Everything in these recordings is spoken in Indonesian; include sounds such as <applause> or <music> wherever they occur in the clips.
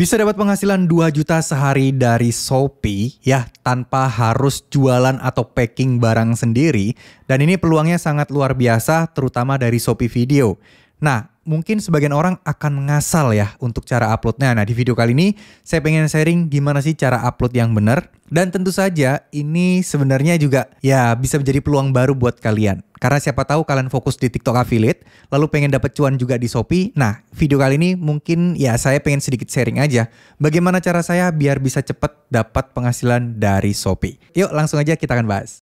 Bisa dapat penghasilan 2 juta sehari dari Shopee ya tanpa harus jualan atau packing barang sendiri dan ini peluangnya sangat luar biasa terutama dari Shopee Video. Nah, mungkin sebagian orang akan ngasal ya untuk cara uploadnya. Nah di video kali ini saya pengen sharing gimana sih cara upload yang benar. Dan tentu saja ini sebenarnya juga ya bisa menjadi peluang baru buat kalian. Karena siapa tahu kalian fokus di TikTok affiliate, lalu pengen dapet cuan juga di Shopee. Nah, video kali ini mungkin ya saya pengen sedikit sharing aja. Bagaimana cara saya biar bisa cepat dapat penghasilan dari Shopee. Yuk langsung aja kita akan bahas.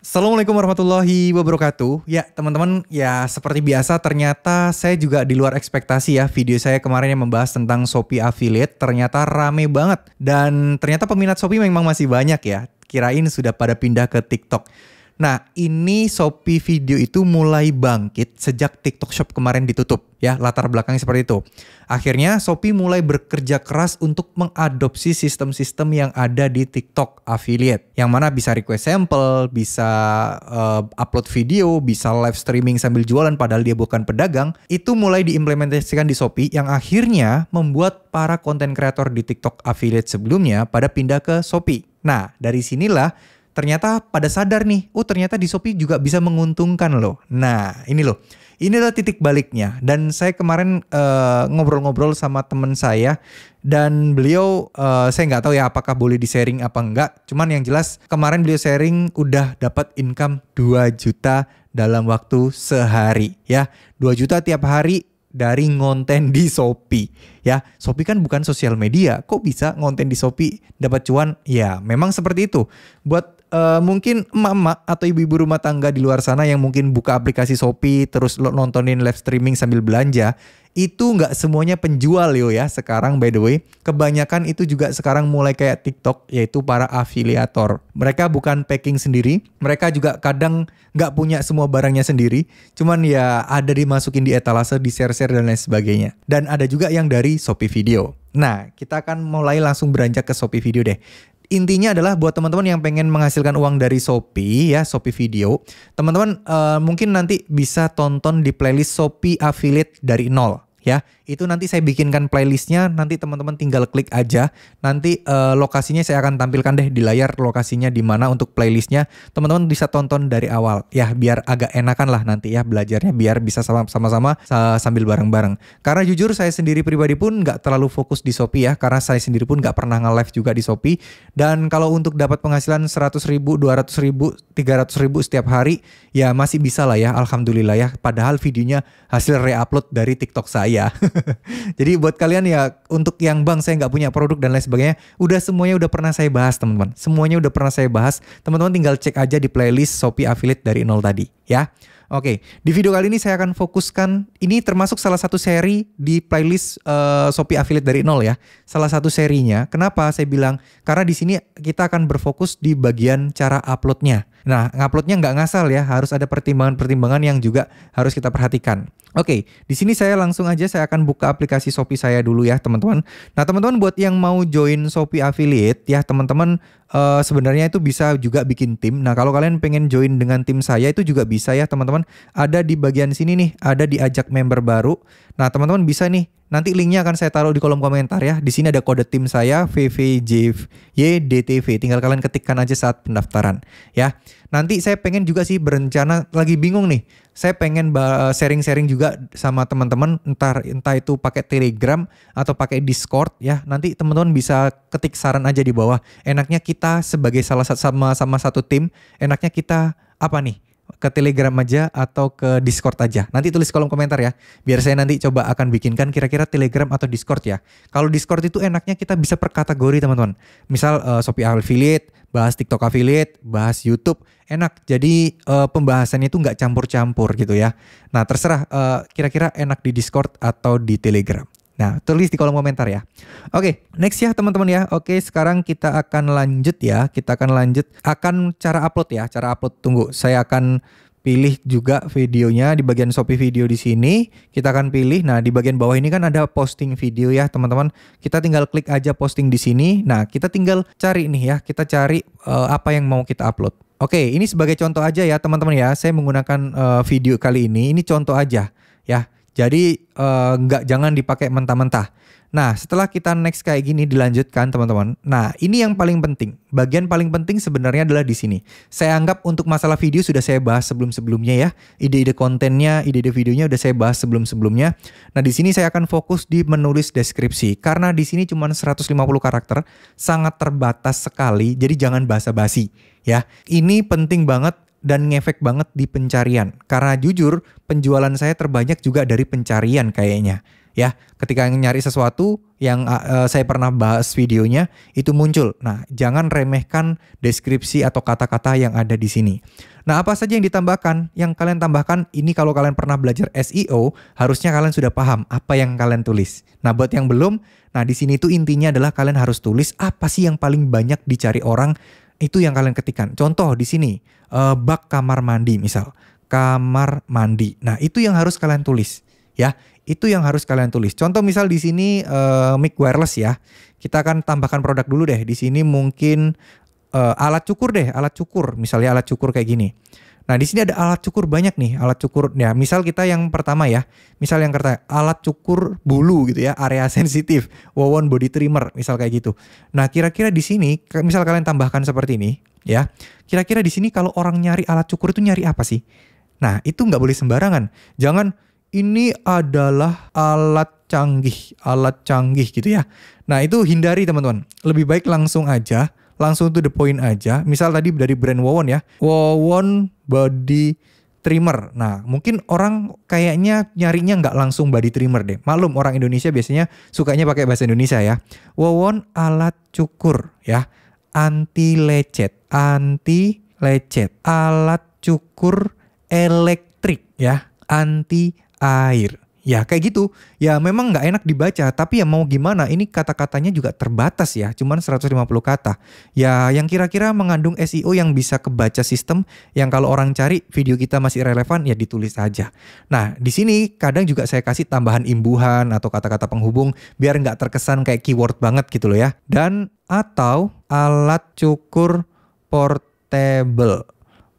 Assalamualaikum warahmatullahi wabarakatuh. Ya, teman-teman, ya seperti biasa ternyata saya juga di luar ekspektasi ya. Video saya kemarin yang membahas tentang Shopee Affiliate ternyata rame banget. Dan ternyata peminat Shopee memang masih banyak ya. Kirain sudah pada pindah ke TikTok. Nah, ini Shopee Video itu mulai bangkit sejak TikTok Shop kemarin ditutup. Ya, latar belakangnya seperti itu. Akhirnya Shopee mulai bekerja keras untuk mengadopsi sistem-sistem yang ada di TikTok affiliate. Yang mana bisa request sampel, bisa uh, upload video, bisa live streaming sambil jualan padahal dia bukan pedagang. Itu mulai diimplementasikan di Shopee yang akhirnya membuat para konten kreator di TikTok affiliate sebelumnya pada pindah ke Shopee. Nah, dari sinilah ternyata pada sadar nih, oh ternyata di Shopee juga bisa menguntungkan loh. Nah, ini loh. Ini adalah titik baliknya dan saya kemarin eh, ngobrol-ngobrol uh, sama teman saya dan beliau uh, saya nggak tahu ya apakah boleh di-sharing apa enggak. Cuman yang jelas kemarin beliau sharing udah dapat income 2 juta dalam waktu sehari ya. 2 juta tiap hari dari ngonten di Shopee ya. Shopee kan bukan sosial media, kok bisa ngonten di Shopee dapat cuan? Ya, memang seperti itu. Buat uh, mungkin emak-emak atau ibu-ibu rumah tangga di luar sana yang mungkin buka aplikasi Shopee terus lo nontonin live streaming sambil belanja itu nggak semuanya penjual yo ya sekarang by the way kebanyakan itu juga sekarang mulai kayak TikTok yaitu para afiliator mereka bukan packing sendiri mereka juga kadang nggak punya semua barangnya sendiri cuman ya ada dimasukin di etalase di share share dan lain sebagainya dan ada juga yang dari Shopee Video Nah, kita akan mulai langsung beranjak ke Shopee Video deh intinya adalah buat teman-teman yang pengen menghasilkan uang dari Shopee ya, Shopee Video, teman-teman uh, mungkin nanti bisa tonton di playlist Shopee Affiliate dari nol ya. Itu nanti saya bikinkan playlistnya, nanti teman-teman tinggal klik aja. Nanti uh, lokasinya saya akan tampilkan deh di layar lokasinya di mana untuk playlistnya. Teman-teman bisa tonton dari awal ya biar agak enakan lah nanti ya belajarnya biar bisa sama-sama sambil bareng-bareng. Karena jujur saya sendiri pribadi pun nggak terlalu fokus di Shopee ya karena saya sendiri pun nggak pernah nge-live juga di Shopee. Dan kalau untuk dapat penghasilan 100 ribu, 200 ribu, 300 ribu setiap hari ya masih bisa lah ya alhamdulillah ya. Padahal videonya hasil re-upload dari TikTok saya. <laughs> <laughs> Jadi buat kalian ya untuk yang bang saya nggak punya produk dan lain sebagainya, udah semuanya udah pernah saya bahas teman-teman. Semuanya udah pernah saya bahas. Teman-teman tinggal cek aja di playlist Shopee Affiliate dari nol tadi ya. Oke, di video kali ini saya akan fokuskan ini termasuk salah satu seri di playlist uh, Shopee Affiliate dari nol ya. Salah satu serinya. Kenapa saya bilang? Karena di sini kita akan berfokus di bagian cara uploadnya. Nah, nguploadnya nggak ngasal ya, harus ada pertimbangan-pertimbangan yang juga harus kita perhatikan. Oke, di sini saya langsung aja saya akan buka aplikasi Shopee saya dulu ya, teman-teman. Nah, teman-teman buat yang mau join Shopee Affiliate ya, teman-teman uh, sebenarnya itu bisa juga bikin tim. Nah, kalau kalian pengen join dengan tim saya itu juga bisa ya, teman-teman. Ada di bagian sini nih, ada di ajak member baru. Nah, teman-teman bisa nih Nanti linknya akan saya taruh di kolom komentar ya. Di sini ada kode tim saya VVJYDTV. Tinggal kalian ketikkan aja saat pendaftaran ya. Nanti saya pengen juga sih berencana lagi bingung nih. Saya pengen eh, sharing-sharing juga sama teman-teman entar entah itu pakai Telegram atau pakai Discord ya. Nanti teman-teman bisa ketik saran aja di bawah. Enaknya kita sebagai salah satu sama sama satu tim, enaknya kita apa nih? ke Telegram aja atau ke Discord aja. Nanti tulis kolom komentar ya. Biar saya nanti coba akan bikinkan kira-kira Telegram atau Discord ya. Kalau Discord itu enaknya kita bisa per kategori teman-teman. Misal uh, Shopee Affiliate, bahas TikTok Affiliate, bahas YouTube. Enak. Jadi uh, pembahasannya itu nggak campur-campur gitu ya. Nah terserah uh, kira-kira enak di Discord atau di Telegram. Nah, tulis di kolom komentar ya. Oke, next ya teman-teman ya. Oke, sekarang kita akan lanjut ya. Kita akan lanjut akan cara upload ya, cara upload. Tunggu, saya akan pilih juga videonya di bagian Shopee video di sini. Kita akan pilih. Nah, di bagian bawah ini kan ada posting video ya, teman-teman. Kita tinggal klik aja posting di sini. Nah, kita tinggal cari nih ya. Kita cari uh, apa yang mau kita upload. Oke, ini sebagai contoh aja ya, teman-teman ya. Saya menggunakan uh, video kali ini. Ini contoh aja ya jadi uh, jangan dipakai mentah-mentah. Nah, setelah kita next kayak gini dilanjutkan teman-teman. Nah, ini yang paling penting. Bagian paling penting sebenarnya adalah di sini. Saya anggap untuk masalah video sudah saya bahas sebelum-sebelumnya ya. Ide-ide kontennya, ide-ide videonya udah saya bahas sebelum-sebelumnya. Nah, di sini saya akan fokus di menulis deskripsi karena di sini cuma 150 karakter, sangat terbatas sekali. Jadi jangan basa-basi ya. Ini penting banget dan ngefek banget di pencarian. Karena jujur, penjualan saya terbanyak juga dari pencarian kayaknya. Ya, ketika nyari sesuatu yang uh, saya pernah bahas videonya itu muncul. Nah, jangan remehkan deskripsi atau kata-kata yang ada di sini. Nah, apa saja yang ditambahkan? Yang kalian tambahkan ini kalau kalian pernah belajar SEO, harusnya kalian sudah paham apa yang kalian tulis. Nah, buat yang belum, nah di sini itu intinya adalah kalian harus tulis apa sih yang paling banyak dicari orang itu yang kalian ketikkan. Contoh di sini uh, bak kamar mandi misal, kamar mandi. Nah, itu yang harus kalian tulis ya. Itu yang harus kalian tulis. Contoh misal di sini uh, mic wireless ya. Kita akan tambahkan produk dulu deh. Di sini mungkin uh, alat cukur deh, alat cukur. Misalnya alat cukur kayak gini. Nah, di sini ada alat cukur banyak nih, alat cukur. Ya, misal kita yang pertama ya. Misal yang kata alat cukur bulu gitu ya, area <laughs> sensitif, wawon body trimmer, misal kayak gitu. Nah, kira-kira di sini misal kalian tambahkan seperti ini ya. Kira-kira di sini kalau orang nyari alat cukur itu nyari apa sih? Nah, itu nggak boleh sembarangan. Jangan ini adalah alat canggih, alat canggih gitu ya. Nah, itu hindari teman-teman. Lebih baik langsung aja langsung to the point aja. Misal tadi dari brand Wowon ya, Wowon body trimmer. Nah, mungkin orang kayaknya nyarinya nggak langsung body trimmer deh. Malum orang Indonesia biasanya sukanya pakai bahasa Indonesia ya. Wowon alat cukur ya, anti lecet, anti lecet, alat cukur elektrik ya, anti air ya kayak gitu ya memang nggak enak dibaca tapi ya mau gimana ini kata-katanya juga terbatas ya cuman 150 kata ya yang kira-kira mengandung SEO yang bisa kebaca sistem yang kalau orang cari video kita masih relevan ya ditulis aja. nah di sini kadang juga saya kasih tambahan imbuhan atau kata-kata penghubung biar nggak terkesan kayak keyword banget gitu loh ya dan atau alat cukur portable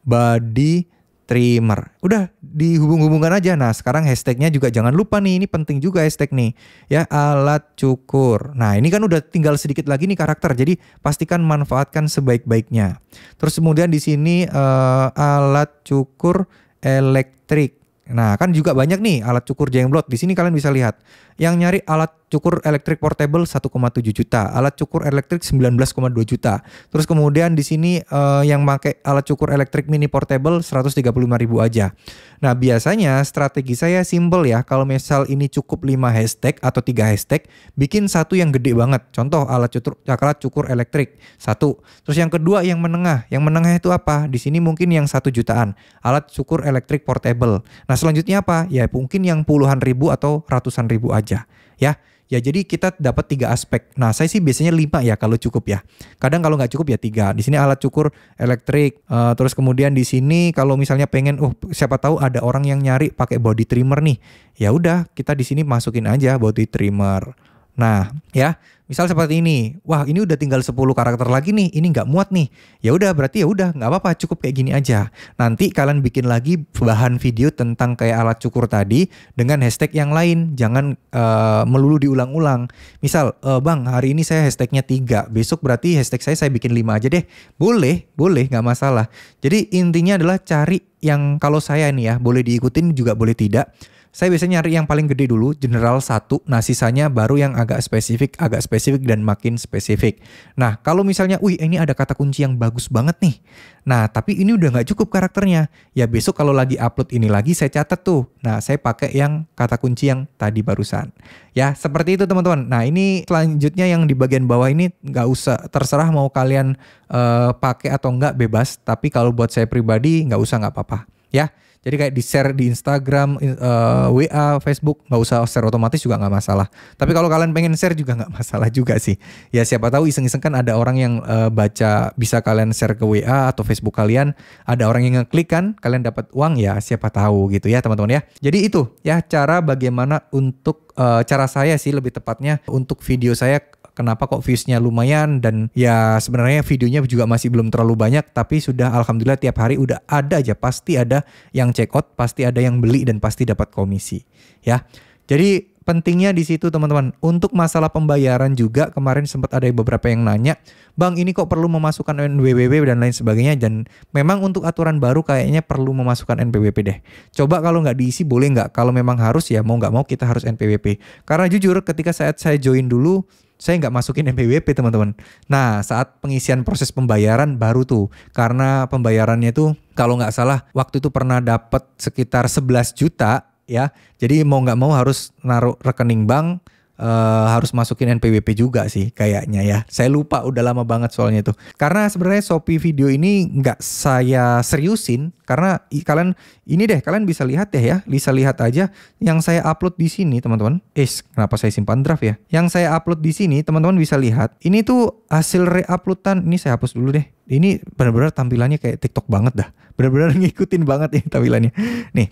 body streamer. Udah dihubung-hubungkan aja. Nah sekarang hashtagnya juga jangan lupa nih. Ini penting juga hashtag nih. Ya alat cukur. Nah ini kan udah tinggal sedikit lagi nih karakter. Jadi pastikan manfaatkan sebaik-baiknya. Terus kemudian di sini uh, alat cukur elektrik. Nah kan juga banyak nih alat cukur jenglot. Di sini kalian bisa lihat. Yang nyari alat cukur elektrik portable 1,7 juta, alat cukur elektrik 19,2 juta. Terus kemudian di sini uh, yang pakai alat cukur elektrik mini portable 135 ribu aja. Nah, biasanya strategi saya simple ya. Kalau misal ini cukup 5 hashtag atau 3 hashtag, bikin satu yang gede banget. Contoh alat cukur alat cukur elektrik satu. Terus yang kedua yang menengah. Yang menengah itu apa? Di sini mungkin yang satu jutaan, alat cukur elektrik portable. Nah, selanjutnya apa? Ya mungkin yang puluhan ribu atau ratusan ribu aja ya. Ya jadi kita dapat tiga aspek. Nah saya sih biasanya lima ya kalau cukup ya. Kadang kalau nggak cukup ya tiga. Di sini alat cukur elektrik. Uh, terus kemudian di sini kalau misalnya pengen, uh siapa tahu ada orang yang nyari pakai body trimmer nih. Ya udah kita di sini masukin aja body trimmer. Nah, ya, misal seperti ini. Wah, ini udah tinggal 10 karakter lagi nih. Ini nggak muat nih. Ya udah, berarti ya udah, nggak apa-apa, cukup kayak gini aja. Nanti kalian bikin lagi bahan video tentang kayak alat cukur tadi dengan hashtag yang lain. Jangan uh, melulu diulang-ulang. Misal, uh, Bang, hari ini saya hashtagnya 3. Besok berarti hashtag saya saya bikin 5 aja deh. Boleh, boleh, nggak masalah. Jadi intinya adalah cari yang kalau saya nih ya, boleh diikutin juga boleh tidak saya biasanya nyari yang paling gede dulu, general satu. Nah, sisanya baru yang agak spesifik, agak spesifik dan makin spesifik. Nah, kalau misalnya, wih ini ada kata kunci yang bagus banget nih. Nah, tapi ini udah nggak cukup karakternya. Ya besok kalau lagi upload ini lagi saya catat tuh. Nah, saya pakai yang kata kunci yang tadi barusan. Ya, seperti itu teman-teman. Nah, ini selanjutnya yang di bagian bawah ini nggak usah terserah mau kalian uh, pakai atau nggak bebas. Tapi kalau buat saya pribadi nggak usah nggak apa-apa. Ya. Jadi kayak di share di Instagram, uh, eh, hmm. WA, Facebook nggak usah share otomatis juga nggak masalah. Tapi kalau kalian pengen share juga nggak <laughs> masalah juga sih. Ya siapa tahu iseng-iseng kan ada orang yang uh, baca bisa kalian share ke WA atau Facebook kalian. Ada orang yang ngeklik kan, kalian dapat uang ya siapa tahu gitu ya teman-teman ya. Jadi itu ya cara bagaimana untuk uh, cara saya sih lebih tepatnya untuk video saya kenapa kok viewsnya lumayan dan ya sebenarnya videonya juga masih belum terlalu banyak tapi sudah alhamdulillah tiap hari udah ada aja pasti ada yang check out, pasti ada yang beli dan pasti dapat komisi ya. Jadi pentingnya di situ teman-teman. Untuk masalah pembayaran juga kemarin sempat ada beberapa yang nanya, "Bang, ini kok perlu memasukkan NPWP dan lain sebagainya?" Dan memang untuk aturan baru kayaknya perlu memasukkan NPWP deh. Coba kalau nggak diisi boleh nggak? Kalau memang harus ya mau nggak mau kita harus NPWP. Karena jujur ketika saat saya join dulu saya nggak masukin NPWP teman-teman. Nah saat pengisian proses pembayaran baru tuh karena pembayarannya tuh kalau nggak salah waktu itu pernah dapat sekitar 11 juta ya. Jadi mau nggak mau harus naruh rekening bank Uh, harus masukin NPWP juga sih kayaknya ya. Saya lupa udah lama banget soalnya itu. Karena sebenarnya Shopee video ini nggak saya seriusin karena kalian ini deh kalian bisa lihat deh ya, bisa lihat aja yang saya upload di sini teman-teman. Eh, kenapa saya simpan draft ya? Yang saya upload di sini teman-teman bisa lihat. Ini tuh hasil reuploadan. Ini saya hapus dulu deh. Ini benar-benar tampilannya kayak TikTok banget dah. Benar-benar <laughs> ngikutin banget ya tampilannya. Nih,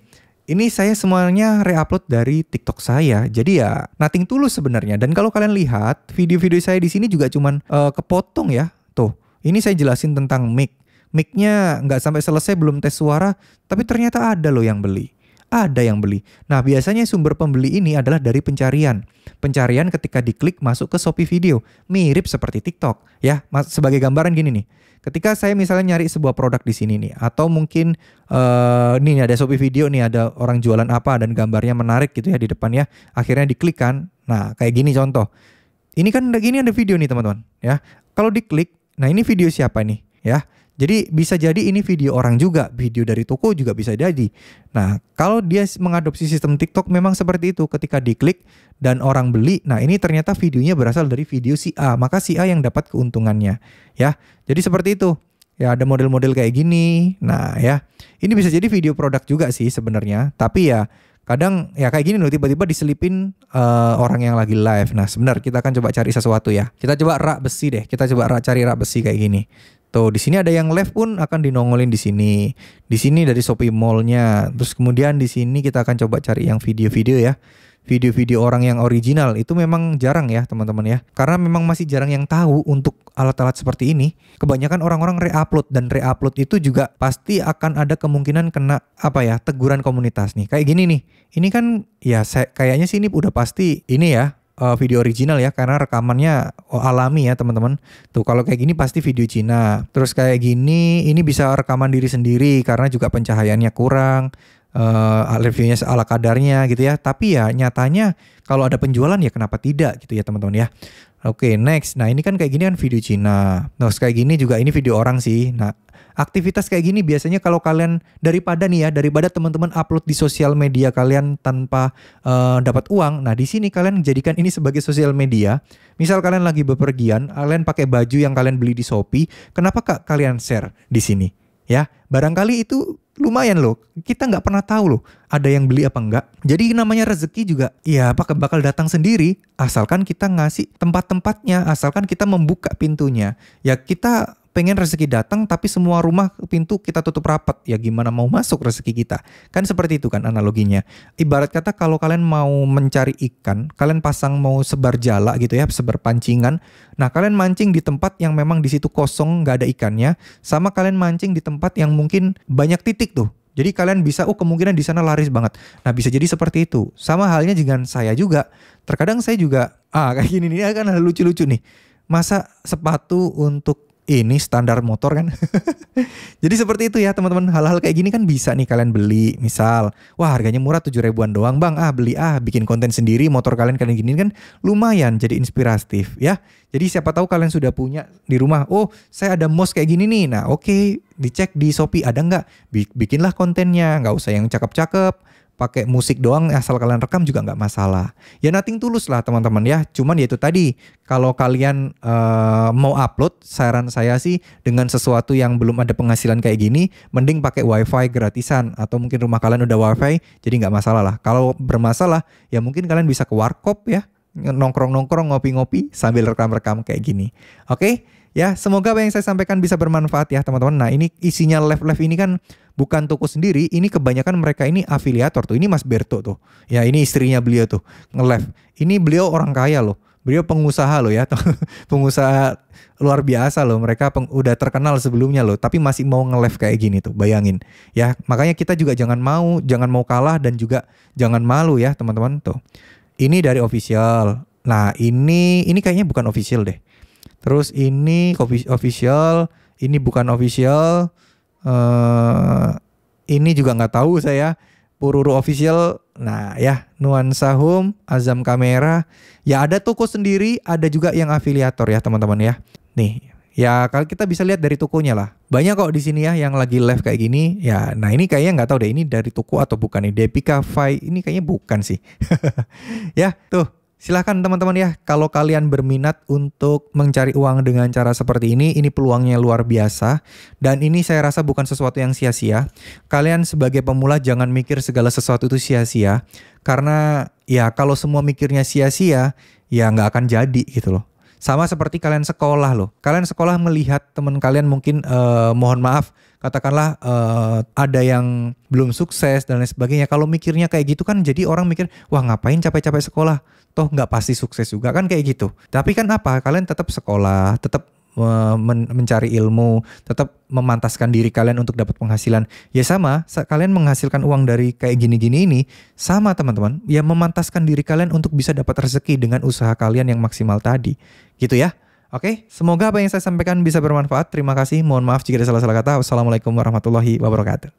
ini saya semuanya reupload dari TikTok saya. Jadi ya nothing tulus sebenarnya. Dan kalau kalian lihat video-video saya di sini juga cuman uh, kepotong ya. Tuh, ini saya jelasin tentang mic. Mic-nya nggak sampai selesai belum tes suara, tapi ternyata ada loh yang beli ada yang beli. Nah, biasanya sumber pembeli ini adalah dari pencarian. Pencarian ketika diklik masuk ke Shopee Video, mirip seperti TikTok ya. Sebagai gambaran gini nih. Ketika saya misalnya nyari sebuah produk di sini nih atau mungkin uh, nih ada Shopee Video nih ada orang jualan apa dan gambarnya menarik gitu ya di depannya, akhirnya diklik kan. Nah, kayak gini contoh. Ini kan gini ada video nih teman-teman ya. Kalau diklik, nah ini video siapa nih ya? Jadi bisa jadi ini video orang juga, video dari toko juga bisa jadi. Nah, kalau dia mengadopsi sistem TikTok memang seperti itu. Ketika diklik dan orang beli, nah ini ternyata videonya berasal dari video si A, maka si A yang dapat keuntungannya, ya. Jadi seperti itu. Ya ada model-model kayak gini. Nah, ya. Ini bisa jadi video produk juga sih sebenarnya, tapi ya kadang ya kayak gini loh tiba-tiba diselipin uh, orang yang lagi live. Nah, sebenarnya kita akan coba cari sesuatu ya. Kita coba rak besi deh. Kita coba rak cari rak besi kayak gini. Tuh gitu. di sini ada yang left pun akan dinongolin di sini. Di sini dari Shopee Mall-nya. Terus kemudian di sini kita akan coba cari yang video-video ya. Video-video orang yang original itu memang jarang ya teman-teman ya. Karena memang masih jarang yang tahu untuk alat-alat seperti ini. Kebanyakan orang-orang re-upload dan re-upload itu juga pasti akan ada kemungkinan kena apa ya teguran komunitas nih. Kayak gini nih. Ini kan ya kayaknya sih ini udah pasti ini ya uh, video original ya karena rekamannya oh, alami ya teman-teman. Tuh kalau kayak gini pasti video Cina. Terus kayak gini ini bisa rekaman diri sendiri karena juga pencahayaannya kurang uh, reviewnya ala kadarnya gitu ya. Tapi ya nyatanya kalau ada penjualan ya kenapa tidak gitu ya teman-teman ya. Oke okay, next, nah ini kan kayak gini kan video Cina. Nah kayak gini juga ini video orang sih. Nah aktivitas kayak gini biasanya kalau kalian daripada nih ya daripada teman-teman upload di sosial media kalian tanpa uh, dapat uang. Nah di sini kalian jadikan ini sebagai sosial media. Misal kalian lagi bepergian, kalian pakai baju yang kalian beli di Shopee, kenapa kak kalian share di sini? Ya barangkali itu lumayan loh. Kita nggak pernah tahu loh ada yang beli apa enggak. Jadi namanya rezeki juga ya apakah bakal datang sendiri asalkan kita ngasih tempat-tempatnya, asalkan kita membuka pintunya. Ya kita pengen rezeki datang tapi semua rumah pintu kita tutup rapat ya gimana mau masuk rezeki kita kan seperti itu kan analoginya ibarat kata kalau kalian mau mencari ikan kalian pasang mau sebar jala gitu ya sebar pancingan nah kalian mancing di tempat yang memang di situ kosong nggak ada ikannya sama kalian mancing di tempat yang mungkin banyak titik tuh jadi kalian bisa, oh kemungkinan di sana laris banget. Nah bisa jadi seperti itu. Sama halnya dengan saya juga. Terkadang saya juga, ah kayak gini nih, kan lucu-lucu nih. Masa sepatu untuk ini standar motor kan. <laughs> Jadi seperti itu ya teman-teman. Hal-hal kayak gini kan bisa nih kalian beli. Misal, wah harganya murah 7 ribuan doang bang. Ah beli ah bikin konten sendiri motor kalian kalian gini kan lumayan jadi inspiratif ya. Jadi siapa tahu kalian sudah punya di rumah. Oh saya ada mouse kayak gini nih. Nah oke okay, dicek di Shopee ada nggak? Bikinlah kontennya. Nggak usah yang cakep-cakep pakai musik doang asal kalian rekam juga nggak masalah. Ya nothing tulus lah teman-teman ya. Cuman ya itu tadi kalau kalian uh, mau upload saran saya sih dengan sesuatu yang belum ada penghasilan kayak gini mending pakai wifi gratisan atau mungkin rumah kalian udah wifi jadi nggak masalah lah. Kalau bermasalah ya mungkin kalian bisa ke warkop ya nongkrong-nongkrong ngopi-ngopi sambil rekam-rekam kayak gini. Oke? Okay? Ya, semoga apa yang saya sampaikan bisa bermanfaat ya, teman-teman. Nah, ini isinya live-live ini kan bukan toko sendiri, ini kebanyakan mereka ini afiliator tuh. Ini Mas Berto tuh. Ya, ini istrinya beliau tuh, nge-live. Ini beliau orang kaya loh. Beliau pengusaha loh ya, <laughs> pengusaha luar biasa loh. Mereka peng, udah terkenal sebelumnya loh, tapi masih mau nge-live kayak gini tuh. Bayangin. Ya, makanya kita juga jangan mau, jangan mau kalah dan juga jangan malu ya, teman-teman tuh. Ini dari official. Nah, ini ini kayaknya bukan official deh. Terus ini official, ini bukan official uh, ini juga nggak tahu saya Pururu official nah ya nuansa home azam kamera ya ada toko sendiri ada juga yang afiliator ya teman-teman ya nih ya kalau kita bisa lihat dari tokonya lah banyak kok di sini ya yang lagi live kayak gini ya nah ini kayaknya nggak tahu deh ini dari toko atau bukan nih Depika Fai ini kayaknya bukan sih <laughs> ya tuh Silahkan teman-teman ya, kalau kalian berminat untuk mencari uang dengan cara seperti ini, ini peluangnya luar biasa. Dan ini saya rasa bukan sesuatu yang sia-sia. Kalian sebagai pemula jangan mikir segala sesuatu itu sia-sia. Karena ya kalau semua mikirnya sia-sia, ya nggak akan jadi gitu loh. Sama seperti kalian sekolah loh. Kalian sekolah melihat teman kalian mungkin eh, mohon maaf katakanlah uh, ada yang belum sukses dan lain sebagainya. Kalau mikirnya kayak gitu kan jadi orang mikir, wah ngapain capek-capek sekolah? Toh nggak pasti sukses juga kan kayak gitu. Tapi kan apa? Kalian tetap sekolah, tetap men mencari ilmu, tetap memantaskan diri kalian untuk dapat penghasilan. Ya sama, kalian menghasilkan uang dari kayak gini-gini ini sama teman-teman, ya memantaskan diri kalian untuk bisa dapat rezeki dengan usaha kalian yang maksimal tadi. Gitu ya. Oke, semoga apa yang saya sampaikan bisa bermanfaat. Terima kasih. Mohon maaf jika ada salah-salah kata. Wassalamualaikum warahmatullahi wabarakatuh.